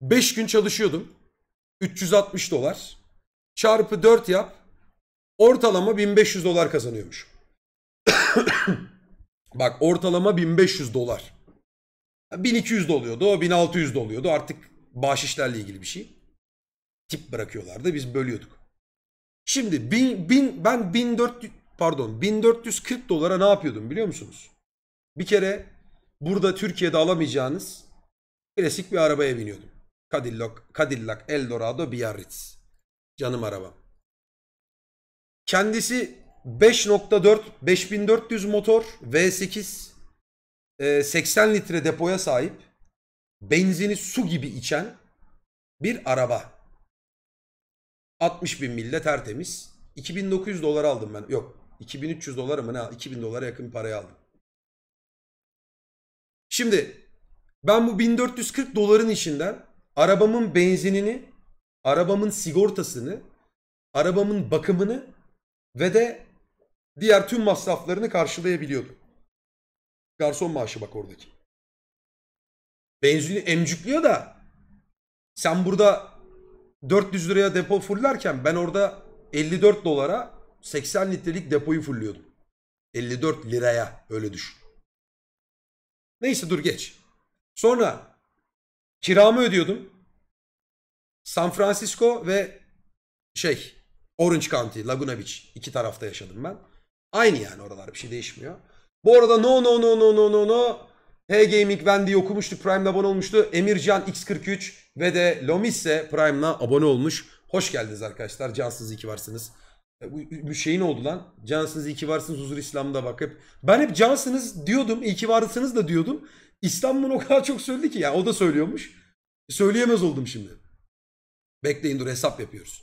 5 gün çalışıyordum. 360 dolar. Çarpı 4 yap. Ortalama 1500 dolar kazanıyormuş. Bak ortalama 1500 dolar. 1200 doluyordu, O 1600 doluyordu. Artık bahşişlerle ilgili bir şey. Tip bırakıyorlardı. Biz bölüyorduk. Şimdi bin, bin, ben 1400 pardon 1440 dolara ne yapıyordum biliyor musunuz? Bir kere burada Türkiye'de alamayacağınız klasik bir arabaya biniyordum. Cadillac, Cadillac Eldorado Biarritz. Canım araba. Kendisi 5.4 5400 motor V8 80 e, litre depoya sahip benzini su gibi içen bir araba. 60 bin mille tertemiz. 2900 dolar aldım ben. Yok 2300 dolara mı ne? 2000 dolara yakın parayı aldım. Şimdi ben bu 1440 doların içinden arabamın benzinini, arabamın sigortasını, arabamın bakımını ve de diğer tüm masraflarını karşılayabiliyordu. Garson maaşı bak oradaki. Benzini emcükliyor da sen burada 400 liraya depo fullerken ben orada 54 dolara 80 litrelik depoyu fulluyordum. 54 liraya öyle düşün. Neyse dur geç. Sonra kiramı ödüyordum. San Francisco ve şey Orange County, Laguna Beach iki tarafta yaşadım ben. Aynı yani oralar bir şey değişmiyor. Bu arada no no no no no no no Hey Gaming ben diye okumuştuk Prime'la abone olmuştu. Emircan X43 ve de Lomisse Prime'la abone olmuş. Hoş geldiniz arkadaşlar. Cansız iki varsınız. E, bu şeyin oldu lan? Cansınız iki varsınız huzur İslam'da bak hep. Ben hep cansınız diyordum. iyi ki varsınız da diyordum. İslam bunu o kadar çok söyledi ki ya. Yani o da söylüyormuş. Söyleyemez oldum şimdi. Bekleyin dur hesap yapıyoruz.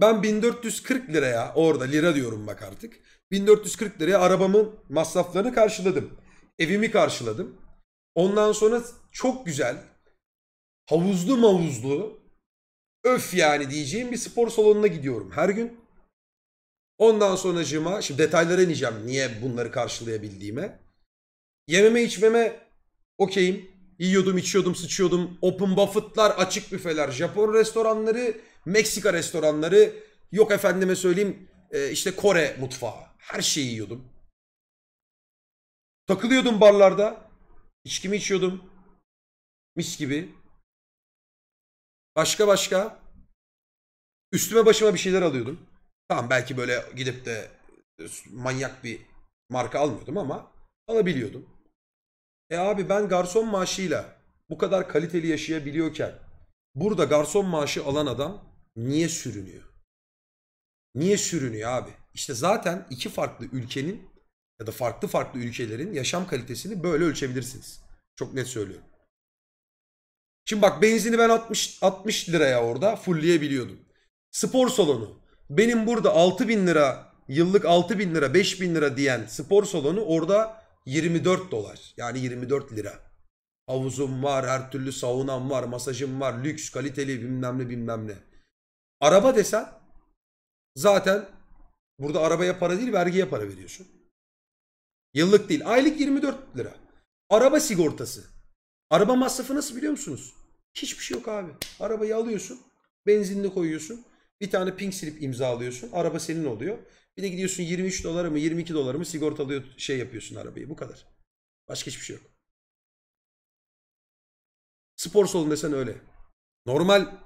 Ben 1440 liraya orada lira diyorum bak artık. 1440 liraya arabamın masraflarını karşıladım. Evimi karşıladım. Ondan sonra çok güzel havuzlu mavuzlu öf yani diyeceğim bir spor salonuna gidiyorum her gün. Ondan sonra şimdi detaylara ineceğim niye bunları karşılayabildiğime. Yememe içmeme okeyim. Yiyordum, içiyordum, sıçıyordum. Open buffetlar, açık büfeler, Japon restoranları, Meksika restoranları, yok efendime söyleyeyim e, işte Kore mutfağı. Her şeyi yiyordum. Takılıyordum barlarda. İçkimi içiyordum. Mis gibi. Başka başka. Üstüme başıma bir şeyler alıyordum. Tamam belki böyle gidip de manyak bir marka almıyordum ama alabiliyordum. E abi ben garson maaşıyla bu kadar kaliteli yaşayabiliyorken burada garson maaşı alan adam niye sürünüyor? Niye sürünüyor abi? İşte zaten iki farklı ülkenin ya da farklı farklı ülkelerin yaşam kalitesini böyle ölçebilirsiniz. Çok net söylüyorum. Şimdi bak benzini ben 60 60 liraya orada fullleyebiliyordum. Spor salonu benim burada 6 bin lira yıllık 6 bin lira 5 bin lira diyen spor salonu orada 24 dolar. Yani 24 lira. Havuzum var, her türlü saunam var, masajım var, lüks, kaliteli bilmem ne bilmem ne. Araba desen zaten burada arabaya para değil vergiye para veriyorsun. Yıllık değil. Aylık 24 lira. Araba sigortası. Araba masrafı nasıl biliyor musunuz? Hiçbir şey yok abi. Arabayı alıyorsun. Benzinini koyuyorsun. Bir tane pink slip imzalıyorsun. Araba senin oluyor. Bir de gidiyorsun 23 dolara mı 22 dolara mı sigortalıyor şey yapıyorsun arabayı. Bu kadar. Başka hiçbir şey yok. Spor salonu desen öyle. Normal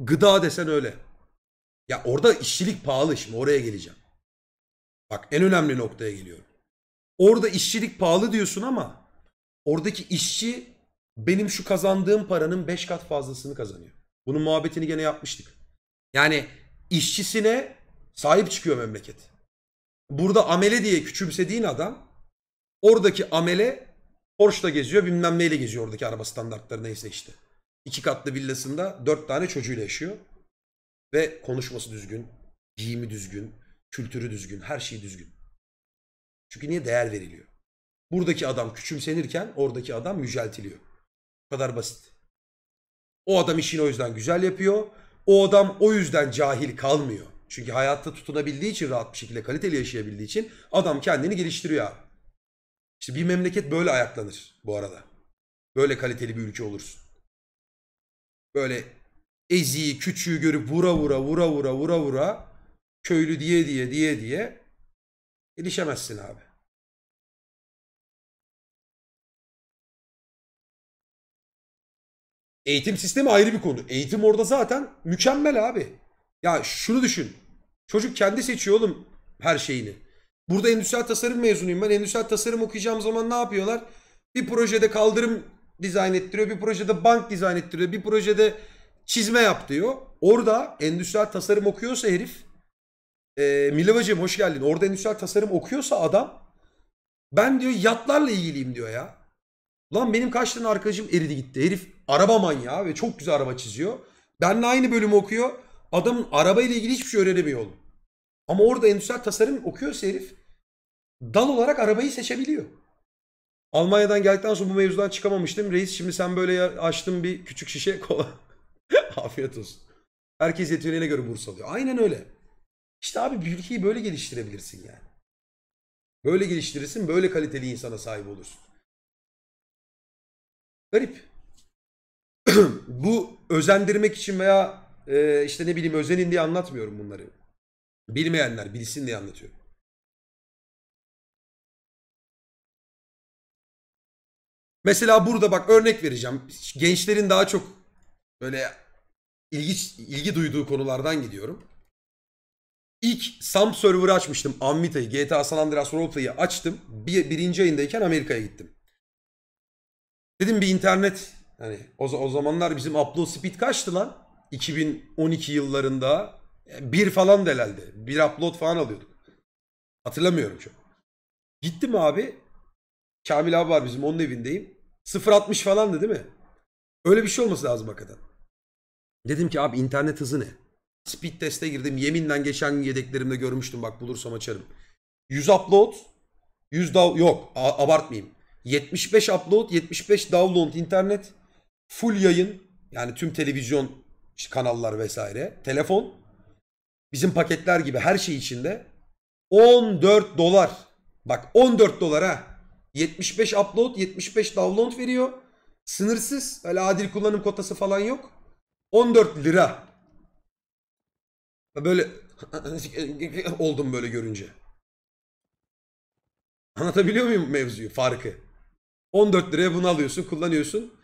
gıda desen öyle. Ya orada işçilik pahalı şimdi oraya geleceğim. Bak en önemli noktaya geliyorum. Orada işçilik pahalı diyorsun ama oradaki işçi benim şu kazandığım paranın 5 kat fazlasını kazanıyor. Bunun muhabbetini gene yapmıştık. Yani işçisine sahip çıkıyor memleket. Burada amele diye küçümsediğin adam oradaki amele Porsche'da geziyor bilmem neyle geziyor oradaki araba standartları neyse işte. İki katlı villasında dört tane çocuğuyla yaşıyor. Ve konuşması düzgün, giyimi düzgün, kültürü düzgün, her şeyi düzgün. Çünkü niye değer veriliyor? Buradaki adam küçümsenirken oradaki adam yüceltiliyor. Bu kadar basit. O adam işini o yüzden güzel yapıyor. O adam o yüzden cahil kalmıyor. Çünkü hayatta tutunabildiği için rahat bir şekilde kaliteli yaşayabildiği için adam kendini geliştiriyor İşte bir memleket böyle ayaklanır bu arada. Böyle kaliteli bir ülke olursun. Böyle eziği, küçüğü görüp vura vura vura vura vura vura köylü diye diye diye diye gelişemezsin abi. Eğitim sistemi ayrı bir konu. Eğitim orada zaten mükemmel abi. Ya şunu düşün. Çocuk kendi seçiyor oğlum her şeyini. Burada endüstriyel tasarım mezunuyum ben. Endüstriyel tasarım okuyacağım zaman ne yapıyorlar? Bir projede kaldırım dizayn ettiriyor. Bir projede bank dizayn ettiriyor. Bir projede çizme yap diyor. Orada endüstriyel tasarım okuyorsa herif e, Milevacığım hoş geldin. Orada endüstriyel tasarım okuyorsa adam ben diyor yatlarla ilgiliyim diyor ya. Lan benim kaç tane arkadaşım eridi gitti. Herif araba manyağı ve çok güzel araba çiziyor. Benle aynı bölümü okuyor. Adamın arabayla ilgili hiçbir şey öğrenemiyor oğlum. Ama orada endüstriyel tasarım okuyorsa herif dal olarak arabayı seçebiliyor. Almanya'dan geldikten sonra bu mevzudan çıkamamıştım. Reis şimdi sen böyle açtın bir küçük şişe kola. Afiyet olsun. Herkes yeteneğine göre burs alıyor. Aynen öyle. İşte abi bir ülkeyi böyle geliştirebilirsin yani. Böyle geliştirirsin, böyle kaliteli insana sahip olursun. Garip. Bu özendirmek için veya e, işte ne bileyim özenin diye anlatmıyorum bunları. Bilmeyenler bilsin diye anlatıyorum. Mesela burada bak örnek vereceğim. Gençlerin daha çok böyle ilgi, ilgi duyduğu konulardan gidiyorum. İlk SAM server'ı açmıştım. Anvita'yı, GTA San Andreas Roleplay'i açtım. Bir, birinci ayındayken Amerika'ya gittim. Dedim bir internet hani o, o zamanlar bizim upload speed kaçtı lan? 2012 yıllarında bir falan deleldi. Bir upload falan alıyorduk. Hatırlamıyorum çok. Gittim abi. Kamil abi var bizim onun evindeyim. 0.60 falandı değil mi? Öyle bir şey olması lazım hakikaten. Dedim ki abi internet hızı ne? Speed teste girdim. yeminden geçen yedeklerimde görmüştüm. Bak bulursam açarım. 100 upload. 100 da yok. abartmayayım. 75 upload, 75 download internet, full yayın yani tüm televizyon kanallar vesaire, telefon bizim paketler gibi her şey içinde 14 dolar. Bak 14 dolara 75 upload, 75 download veriyor. Sınırsız. Öyle adil kullanım kotası falan yok. 14 lira. Böyle oldum böyle görünce. Anlatabiliyor muyum mevzuyu, farkı? 14 liraya bunu alıyorsun, kullanıyorsun.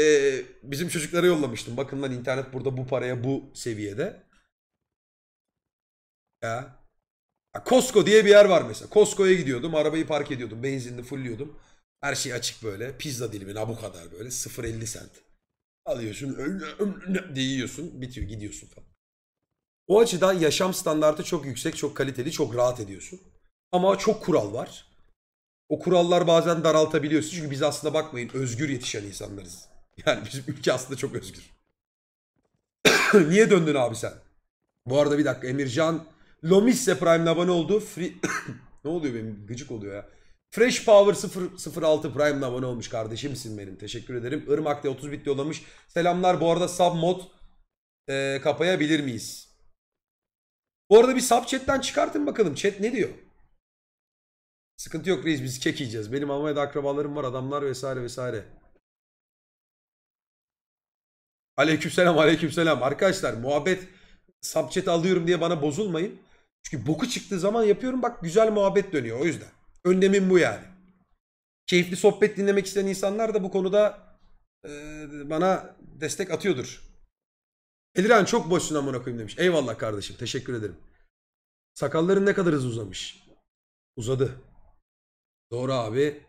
Ee, bizim çocuklara yollamıştım. Bakın lan internet burada bu paraya bu seviyede. Ya. ya Costco diye bir yer var mesela. Costco'ya gidiyordum, arabayı park ediyordum, benzinli fulliyordum. Her şey açık böyle. Pizza dilimine bu kadar böyle 0.50 sent. Alıyorsun, diye yiyorsun, bitiyor, gidiyorsun falan. O açıdan yaşam standartı çok yüksek, çok kaliteli, çok rahat ediyorsun. Ama çok kural var. O kurallar bazen daraltabiliyorsun Çünkü biz aslında bakmayın özgür yetişen insanlarız. Yani bizim ülke aslında çok özgür. Niye döndün abi sen? Bu arada bir dakika Emircan Lomisse Prime'le abone oldu. Free... ne oluyor benim gıcık oluyor ya. Fresh Power 006 Prime abone olmuş kardeşimsin benim. Teşekkür ederim. Irmak da 30 bit yollamış. Selamlar bu arada sub mod e, kapayabilir miyiz? Bu arada bir sub chatten çıkartın bakalım. Chat ne diyor? Sıkıntı yok reis biz kek yiyeceğiz. Benim Almanya'da akrabalarım var adamlar vesaire vesaire. Aleykümselam aleykümselam. Arkadaşlar muhabbet subchat alıyorum diye bana bozulmayın. Çünkü boku çıktığı zaman yapıyorum bak güzel muhabbet dönüyor o yüzden. Önlemim bu yani. Keyifli sohbet dinlemek isteyen insanlar da bu konuda e, bana destek atıyordur. Eliran çok boşsun amına koyayım demiş. Eyvallah kardeşim teşekkür ederim. Sakalların ne kadar hızlı uzamış. Uzadı. Doğru abi.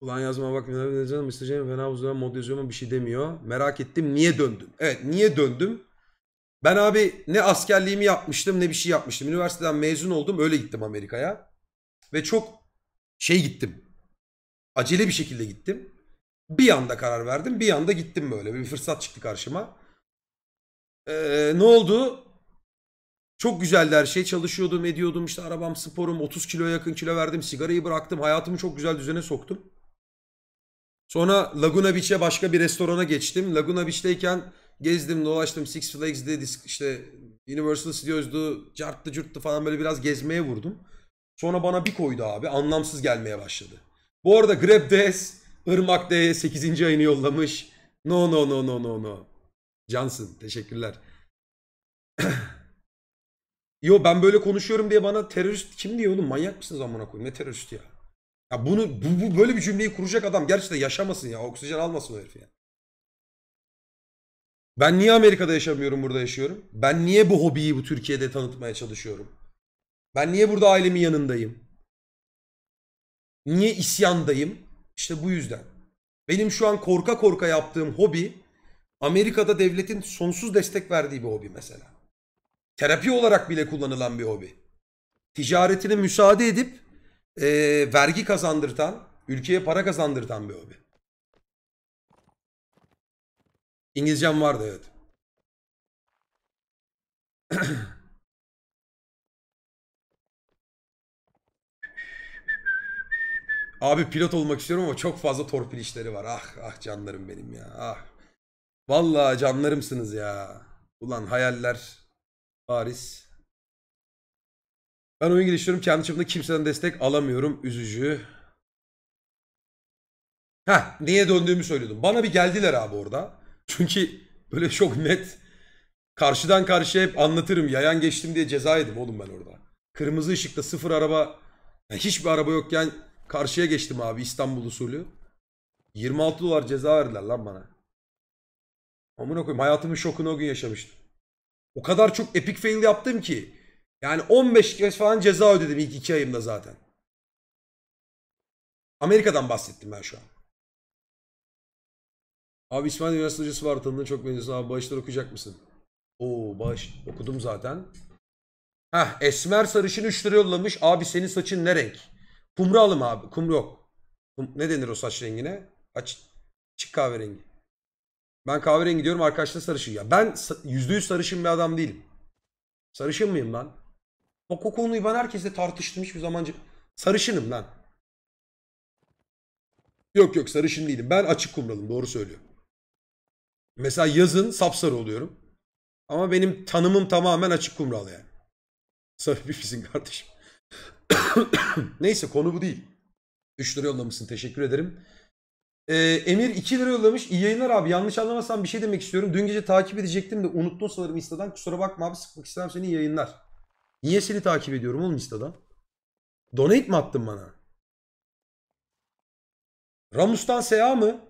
Ulan yazma bak canım isteyeceğim fena uzayan mod yazıyor ama bir şey demiyor. Merak ettim niye döndüm? Evet niye döndüm? Ben abi ne askerliğimi yapmıştım ne bir şey yapmıştım. Üniversiteden mezun oldum öyle gittim Amerika'ya. Ve çok şey gittim. Acele bir şekilde gittim. Bir anda karar verdim bir anda gittim böyle. Bir fırsat çıktı karşıma. Ee, ne oldu? Çok güzeldi her şey. Çalışıyordum, ediyordum. işte arabam, sporum. 30 kilo yakın kilo verdim. Sigarayı bıraktım. Hayatımı çok güzel düzene soktum. Sonra Laguna Beach'e başka bir restorana geçtim. Laguna Beach'teyken gezdim, dolaştım. Six Flags'di, işte Universal Studios'du, carttı, curttu falan böyle biraz gezmeye vurdum. Sonra bana bir koydu abi. Anlamsız gelmeye başladı. Bu arada Grab DS, Irmak D 8. ayını yollamış. No no no no no no. Johnson teşekkürler. Yo ben böyle konuşuyorum diye bana terörist kim diyor oğlum manyak mısınız amına koyayım ne terörist ya. Ya bunu bu, bu böyle bir cümleyi kuracak adam gerçekten yaşamasın ya oksijen almasın o herif ya. Ben niye Amerika'da yaşamıyorum burada yaşıyorum? Ben niye bu hobiyi bu Türkiye'de tanıtmaya çalışıyorum? Ben niye burada ailemin yanındayım? Niye isyandayım? İşte bu yüzden. Benim şu an korka korka yaptığım hobi Amerika'da devletin sonsuz destek verdiği bir hobi mesela. Terapi olarak bile kullanılan bir hobi. Ticaretini müsaade edip e, vergi kazandırtan, ülkeye para kazandırtan bir hobi. İngilizcem vardı evet. Abi pilot olmak istiyorum ama çok fazla torpil işleri var. Ah ah canlarım benim ya. Ah. Vallahi canlarımsınız ya. Ulan hayaller Paris. Ben oyun geliştiriyorum. Kendi çapımda kimseden destek alamıyorum. Üzücü. Ha, niye döndüğümü söylüyordum. Bana bir geldiler abi orada. Çünkü böyle çok net karşıdan karşıya hep anlatırım. Yayan geçtim diye ceza yedim oğlum ben orada. Kırmızı ışıkta sıfır araba yani hiçbir araba yokken karşıya geçtim abi İstanbul usulü. 26 dolar ceza verdiler lan bana. Amına koyayım hayatımın şokunu o gün yaşamıştım. O kadar çok epic fail yaptım ki. Yani 15 kez falan ceza ödedim ilk 2 ayımda zaten. Amerika'dan bahsettim ben şu an. Abi İsmail Üniversitesi hocası var tanıdığın çok benziyorsun abi bağışlar okuyacak mısın? Oo bağış okudum zaten. Heh esmer sarışın 3 lira yollamış. Abi senin saçın ne renk? Kumralım abi. kum yok. Kum, ne denir o saç rengine? Aç, açık kahverengi. Ben kahverengi diyorum arkadaşlar sarışın. Ya ben %100 sarışın bir adam değilim. Sarışın mıyım ben? Bak o konuyu ben herkese tartıştım hiçbir zaman. Sarışınım lan. Yok yok sarışın değilim. Ben açık kumralım doğru söylüyor. Mesela yazın sapsarı oluyorum. Ama benim tanımım tamamen açık kumral yani. Sarı bir fizin kardeşim. Neyse konu bu değil. 3 lira yollamışsın teşekkür ederim. Ee, Emir 2 lira yollamış. İyi yayınlar abi. Yanlış anlamazsam bir şey demek istiyorum. Dün gece takip edecektim de unuttun sanırım Insta'dan. Kusura bakma abi sıkmak istemem seni iyi yayınlar. Niye seni takip ediyorum oğlum Insta'dan? Donate mi attın bana? Ramus'tan Seha mı?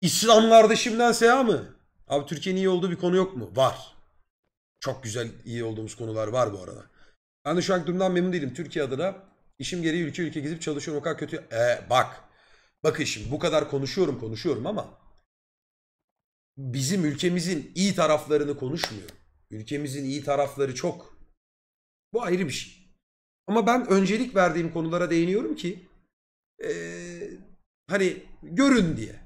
İslam kardeşimden Seha mı? Abi Türkiye'nin iyi olduğu bir konu yok mu? Var. Çok güzel iyi olduğumuz konular var bu arada. Ben de şu an durumdan memnun değilim. Türkiye adına işim gereği ülke ülke gezip çalışıyorum. O kadar kötü. E ee, bak. Bakın şimdi bu kadar konuşuyorum konuşuyorum ama bizim ülkemizin iyi taraflarını konuşmuyorum. Ülkemizin iyi tarafları çok. Bu ayrı bir şey. Ama ben öncelik verdiğim konulara değiniyorum ki ee, hani görün diye.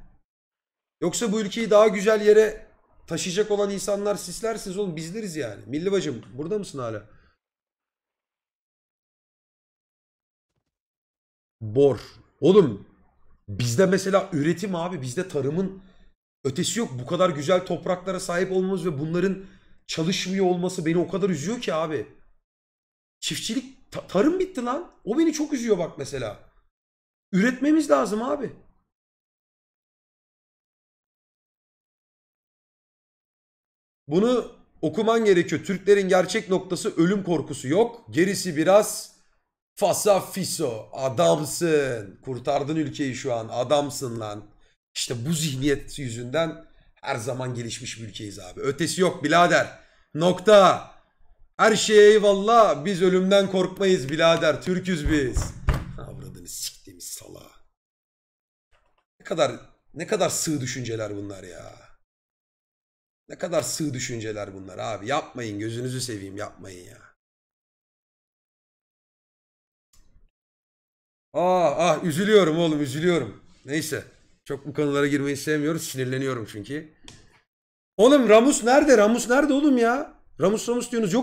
Yoksa bu ülkeyi daha güzel yere taşıyacak olan insanlar sizlersiniz oğlum bizleriz yani. Milli bacım burada mısın hala? Bor. Oğlum Bizde mesela üretim abi bizde tarımın ötesi yok. Bu kadar güzel topraklara sahip olmamız ve bunların çalışmıyor olması beni o kadar üzüyor ki abi. Çiftçilik ta- tarım bitti lan. O beni çok üzüyor bak mesela. Üretmemiz lazım abi. Bunu okuman gerekiyor. Türklerin gerçek noktası ölüm korkusu yok. Gerisi biraz Fasa Fiso adamsın. Kurtardın ülkeyi şu an adamsın lan. İşte bu zihniyet yüzünden her zaman gelişmiş bir ülkeyiz abi. Ötesi yok birader. Nokta. Her şeye eyvallah. Biz ölümden korkmayız birader. Türküz biz. Avradını siktiğimiz sala. Ne kadar ne kadar sığ düşünceler bunlar ya. Ne kadar sığ düşünceler bunlar abi. Yapmayın gözünüzü seveyim yapmayın ya. Ah ah üzülüyorum oğlum üzülüyorum. Neyse. Çok bu konulara girmeyi sevmiyoruz. Sinirleniyorum çünkü. Oğlum Ramus nerede? Ramus nerede oğlum ya? Ramus Ramus diyorsunuz yok